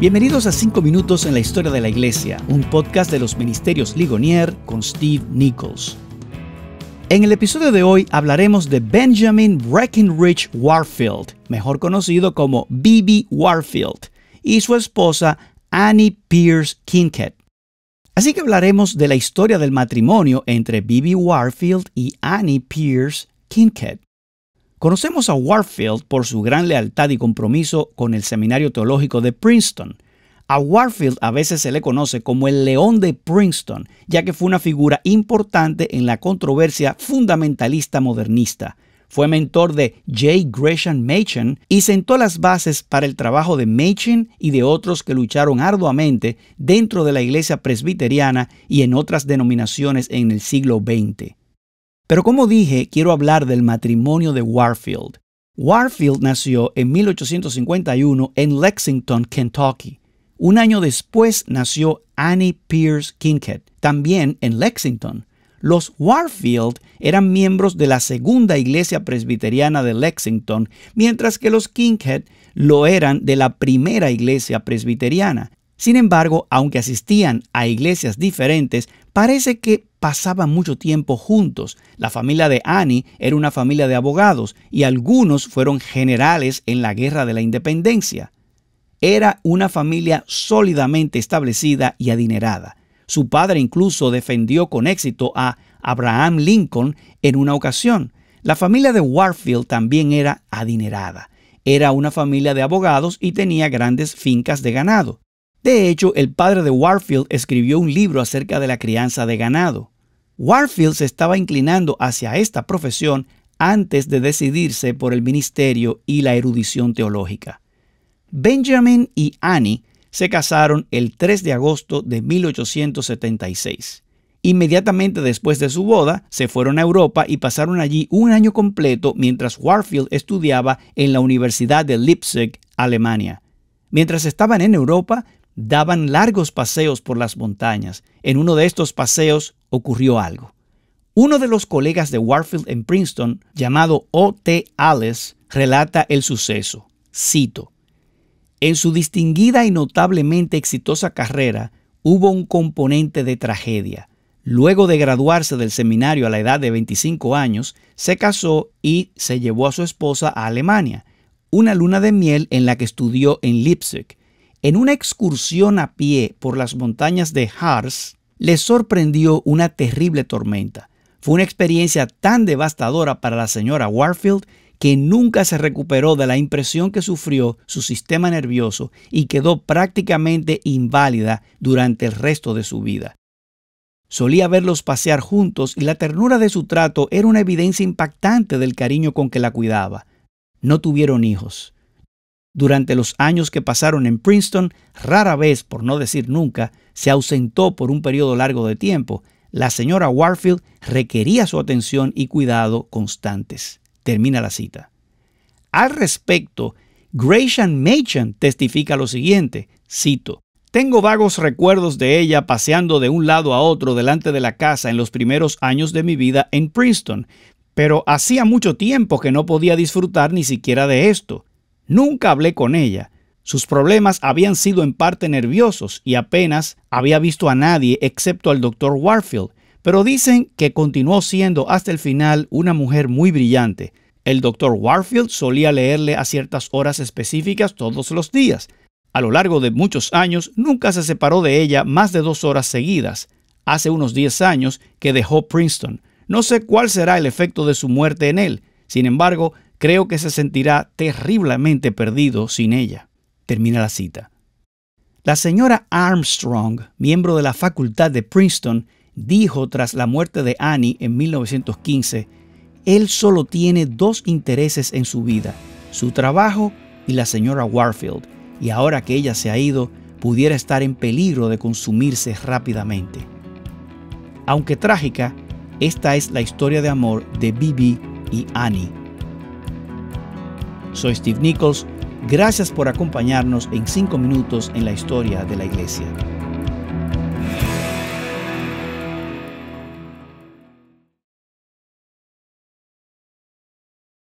Bienvenidos a 5 minutos en la historia de la Iglesia, un podcast de los ministerios Ligonier con Steve Nichols. En el episodio de hoy hablaremos de Benjamin Breckinridge Warfield, mejor conocido como B.B. Warfield, y su esposa Annie Pierce Kinkett. Así que hablaremos de la historia del matrimonio entre B.B. Warfield y Annie Pierce Kinkett. Conocemos a Warfield por su gran lealtad y compromiso con el Seminario Teológico de Princeton. A Warfield a veces se le conoce como el León de Princeton, ya que fue una figura importante en la controversia fundamentalista modernista. Fue mentor de J. Gresham Machen y sentó las bases para el trabajo de Machen y de otros que lucharon arduamente dentro de la iglesia presbiteriana y en otras denominaciones en el siglo XX. Pero como dije, quiero hablar del matrimonio de Warfield. Warfield nació en 1851 en Lexington, Kentucky. Un año después nació Annie Pierce Kinkett, también en Lexington. Los Warfield eran miembros de la Segunda Iglesia Presbiteriana de Lexington, mientras que los Kinghead lo eran de la Primera Iglesia Presbiteriana. Sin embargo, aunque asistían a iglesias diferentes, parece que pasaban mucho tiempo juntos. La familia de Annie era una familia de abogados y algunos fueron generales en la Guerra de la Independencia. Era una familia sólidamente establecida y adinerada. Su padre incluso defendió con éxito a Abraham Lincoln en una ocasión. La familia de Warfield también era adinerada. Era una familia de abogados y tenía grandes fincas de ganado. De hecho, el padre de Warfield escribió un libro acerca de la crianza de ganado. Warfield se estaba inclinando hacia esta profesión antes de decidirse por el ministerio y la erudición teológica. Benjamin y Annie se casaron el 3 de agosto de 1876. Inmediatamente después de su boda, se fueron a Europa y pasaron allí un año completo mientras Warfield estudiaba en la Universidad de Leipzig, Alemania. Mientras estaban en Europa, daban largos paseos por las montañas. En uno de estos paseos ocurrió algo. Uno de los colegas de Warfield en Princeton, llamado O.T. Alice, relata el suceso. Cito. En su distinguida y notablemente exitosa carrera hubo un componente de tragedia. Luego de graduarse del seminario a la edad de 25 años, se casó y se llevó a su esposa a Alemania, una luna de miel en la que estudió en Leipzig. En una excursión a pie por las montañas de Harz, les sorprendió una terrible tormenta. Fue una experiencia tan devastadora para la señora Warfield que nunca se recuperó de la impresión que sufrió su sistema nervioso y quedó prácticamente inválida durante el resto de su vida. Solía verlos pasear juntos y la ternura de su trato era una evidencia impactante del cariño con que la cuidaba. No tuvieron hijos, durante los años que pasaron en Princeton, rara vez, por no decir nunca, se ausentó por un periodo largo de tiempo. La señora Warfield requería su atención y cuidado constantes. Termina la cita. Al respecto, Gratian Machen testifica lo siguiente, cito, Tengo vagos recuerdos de ella paseando de un lado a otro delante de la casa en los primeros años de mi vida en Princeton, pero hacía mucho tiempo que no podía disfrutar ni siquiera de esto. Nunca hablé con ella. Sus problemas habían sido en parte nerviosos y apenas había visto a nadie excepto al doctor Warfield, pero dicen que continuó siendo hasta el final una mujer muy brillante. El doctor Warfield solía leerle a ciertas horas específicas todos los días. A lo largo de muchos años nunca se separó de ella más de dos horas seguidas. Hace unos 10 años que dejó Princeton. No sé cuál será el efecto de su muerte en él. Sin embargo, Creo que se sentirá terriblemente perdido sin ella. Termina la cita. La señora Armstrong, miembro de la facultad de Princeton, dijo tras la muerte de Annie en 1915, él solo tiene dos intereses en su vida, su trabajo y la señora Warfield, y ahora que ella se ha ido, pudiera estar en peligro de consumirse rápidamente. Aunque trágica, esta es la historia de amor de Bibi y Annie. Soy Steve Nichols. Gracias por acompañarnos en 5 minutos en la historia de la Iglesia.